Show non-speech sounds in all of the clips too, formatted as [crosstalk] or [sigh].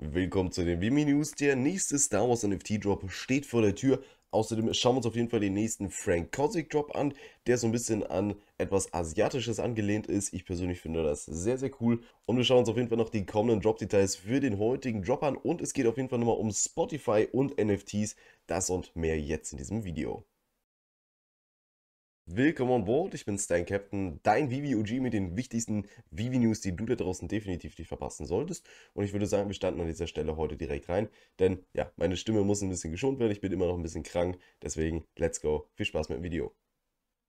Willkommen zu den Vimi News. Der nächste Star Wars NFT Drop steht vor der Tür. Außerdem schauen wir uns auf jeden Fall den nächsten Frank Kozik Drop an, der so ein bisschen an etwas Asiatisches angelehnt ist. Ich persönlich finde das sehr, sehr cool. Und wir schauen uns auf jeden Fall noch die kommenden Drop-Details für den heutigen Drop an. Und es geht auf jeden Fall nochmal um Spotify und NFTs. Das und mehr jetzt in diesem Video. Willkommen an Bord, ich bin Stan Captain, dein Vivi OG mit den wichtigsten Vivi News, die du da draußen definitiv nicht verpassen solltest. Und ich würde sagen, wir starten an dieser Stelle heute direkt rein, denn ja, meine Stimme muss ein bisschen geschont werden, ich bin immer noch ein bisschen krank, deswegen let's go, viel Spaß mit dem Video.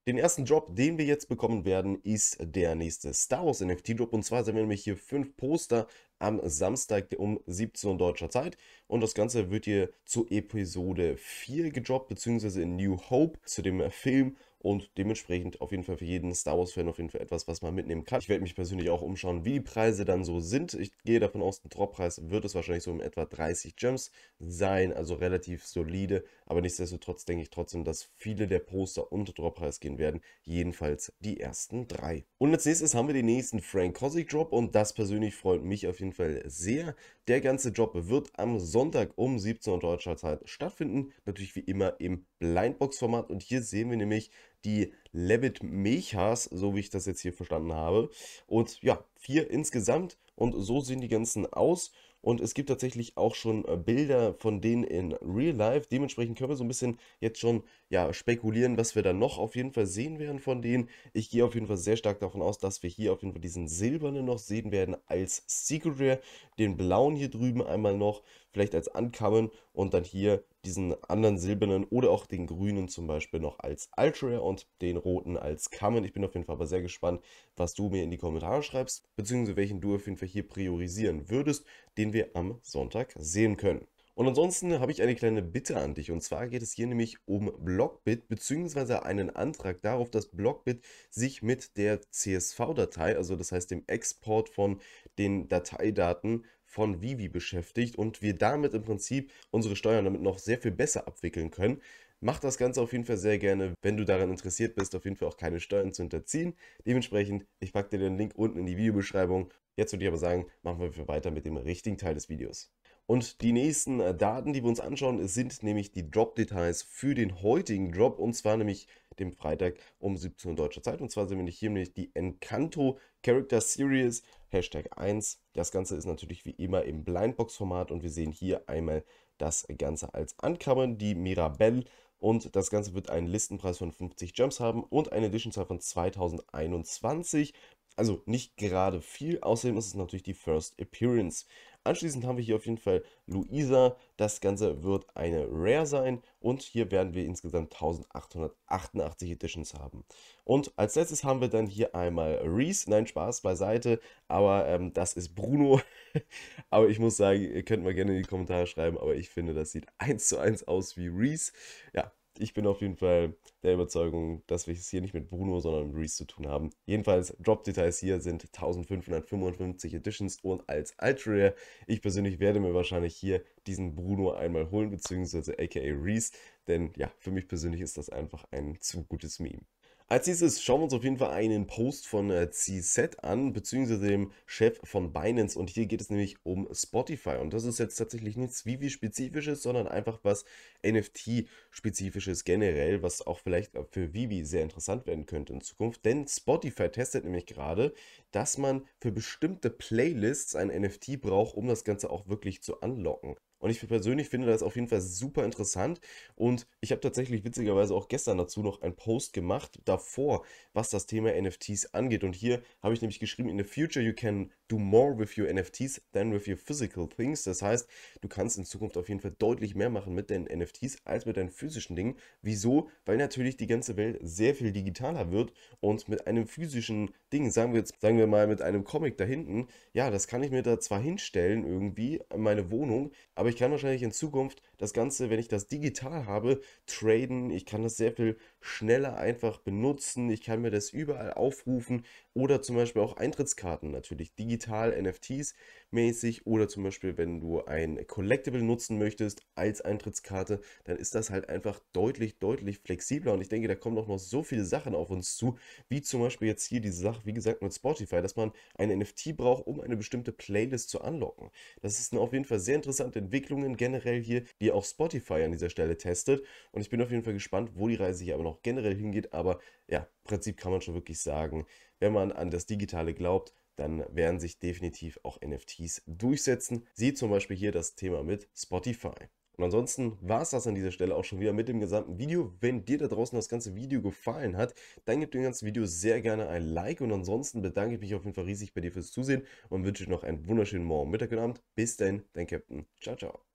Den ersten Drop, den wir jetzt bekommen werden, ist der nächste Star Wars NFT Drop. Und zwar sind wir nämlich hier fünf Poster am Samstag um 17 Uhr deutscher Zeit. Und das Ganze wird hier zu Episode 4 gedroppt, beziehungsweise in New Hope zu dem äh, Film und dementsprechend auf jeden Fall für jeden Star Wars-Fan auf jeden Fall etwas, was man mitnehmen kann. Ich werde mich persönlich auch umschauen, wie die Preise dann so sind. Ich gehe davon aus, ein Droppreis wird es wahrscheinlich so um etwa 30 Gems sein, also relativ solide. Aber nichtsdestotrotz denke ich trotzdem, dass viele der Poster unter Droppreis gehen werden, jedenfalls die ersten drei. Und als nächstes haben wir den nächsten Frank Kosick Drop und das persönlich freut mich auf jeden Fall jeden Fall sehr. Der ganze Job wird am Sonntag um 17 Uhr deutscher Zeit stattfinden. Natürlich wie immer im Blindbox-Format. Und hier sehen wir nämlich die Levit Mechas, so wie ich das jetzt hier verstanden habe. Und ja, vier insgesamt. Und so sehen die ganzen aus. Und es gibt tatsächlich auch schon äh, Bilder von denen in Real Life. Dementsprechend können wir so ein bisschen jetzt schon ja, spekulieren, was wir da noch auf jeden Fall sehen werden von denen. Ich gehe auf jeden Fall sehr stark davon aus, dass wir hier auf jeden Fall diesen silbernen noch sehen werden als Secret Rare. Den blauen hier drüben einmal noch vielleicht als Uncommon und dann hier diesen anderen silbernen oder auch den grünen zum Beispiel noch als Ultra und den roten als Common. Ich bin auf jeden Fall aber sehr gespannt, was du mir in die Kommentare schreibst, beziehungsweise welchen du auf jeden Fall hier priorisieren würdest, den wir am Sonntag sehen können. Und ansonsten habe ich eine kleine Bitte an dich. Und zwar geht es hier nämlich um Blockbit beziehungsweise einen Antrag darauf, dass Blockbit sich mit der CSV-Datei, also das heißt dem Export von den Dateidaten von Vivi beschäftigt und wir damit im Prinzip unsere Steuern damit noch sehr viel besser abwickeln können. Mach das Ganze auf jeden Fall sehr gerne, wenn du daran interessiert bist, auf jeden Fall auch keine Steuern zu hinterziehen. Dementsprechend, ich packe dir den Link unten in die Videobeschreibung. Jetzt würde ich aber sagen, machen wir weiter mit dem richtigen Teil des Videos. Und die nächsten äh, Daten, die wir uns anschauen, sind nämlich die Drop-Details für den heutigen Drop und zwar nämlich dem Freitag um 17 Uhr deutscher Zeit. Und zwar sind wir nämlich hier nämlich die Encanto Character Series Hashtag 1. Das Ganze ist natürlich wie immer im Blindbox-Format und wir sehen hier einmal das Ganze als Ankammern, die Mirabelle. Und das Ganze wird einen Listenpreis von 50 Gems haben und eine Edition-Zahl von 2021 also nicht gerade viel, außerdem ist es natürlich die First Appearance. Anschließend haben wir hier auf jeden Fall Luisa. Das Ganze wird eine Rare sein und hier werden wir insgesamt 1888 Editions haben. Und als letztes haben wir dann hier einmal Reese. Nein, Spaß beiseite, aber ähm, das ist Bruno. [laughs] aber ich muss sagen, ihr könnt mal gerne in die Kommentare schreiben, aber ich finde, das sieht eins zu eins aus wie Reese. Ja, ich bin auf jeden Fall der Überzeugung, dass wir es hier nicht mit Bruno, sondern mit Reese zu tun haben. Jedenfalls, Drop-Details hier sind 1555 Editions und als Ultra Rare. Ich persönlich werde mir wahrscheinlich hier diesen Bruno einmal holen, beziehungsweise aka Reese, denn ja, für mich persönlich ist das einfach ein zu gutes Meme. Als nächstes schauen wir uns auf jeden Fall einen Post von CZ äh, an, beziehungsweise dem Chef von Binance. Und hier geht es nämlich um Spotify. Und das ist jetzt tatsächlich nichts Vivi-spezifisches, sondern einfach was NFT-spezifisches generell, was auch vielleicht für Vivi sehr interessant werden könnte in Zukunft. Denn Spotify testet nämlich gerade, dass man für bestimmte Playlists ein NFT braucht, um das Ganze auch wirklich zu unlocken. Und ich persönlich finde das auf jeden Fall super interessant. Und ich habe tatsächlich witzigerweise auch gestern dazu noch einen Post gemacht, davor, was das Thema NFTs angeht. Und hier habe ich nämlich geschrieben, in the future you can do more with your NFTs than with your physical things. Das heißt, du kannst in Zukunft auf jeden Fall deutlich mehr machen mit deinen NFTs als mit deinen physischen Dingen. Wieso? Weil natürlich die ganze Welt sehr viel digitaler wird und mit einem physischen Ding, sagen wir jetzt, sagen wir mal mit einem Comic da hinten, ja, das kann ich mir da zwar hinstellen irgendwie in meine Wohnung, aber aber ich kann wahrscheinlich in Zukunft das Ganze, wenn ich das digital habe, traden. Ich kann das sehr viel schneller einfach benutzen. Ich kann mir das überall aufrufen oder zum Beispiel auch Eintrittskarten natürlich digital, NFTs mäßig oder zum Beispiel, wenn du ein Collectible nutzen möchtest als Eintrittskarte, dann ist das halt einfach deutlich, deutlich flexibler und ich denke, da kommen auch noch so viele Sachen auf uns zu, wie zum Beispiel jetzt hier diese Sache, wie gesagt, mit Spotify, dass man ein NFT braucht, um eine bestimmte Playlist zu anlocken. Das ist auf jeden Fall sehr interessante Entwicklung Entwicklungen generell hier, die auch Spotify an dieser Stelle testet. Und ich bin auf jeden Fall gespannt, wo die Reise hier aber noch generell hingeht. Aber ja, im Prinzip kann man schon wirklich sagen, wenn man an das Digitale glaubt, dann werden sich definitiv auch NFTs durchsetzen. Sieh zum Beispiel hier das Thema mit Spotify. Und ansonsten war es das an dieser Stelle auch schon wieder mit dem gesamten Video. Wenn dir da draußen das ganze Video gefallen hat, dann gib dem ganzen Video sehr gerne ein Like. Und ansonsten bedanke ich mich auf jeden Fall riesig bei dir fürs Zusehen und wünsche dir noch einen wunderschönen Morgen, Mittag und Abend. Bis dann, dein Captain. Ciao, ciao.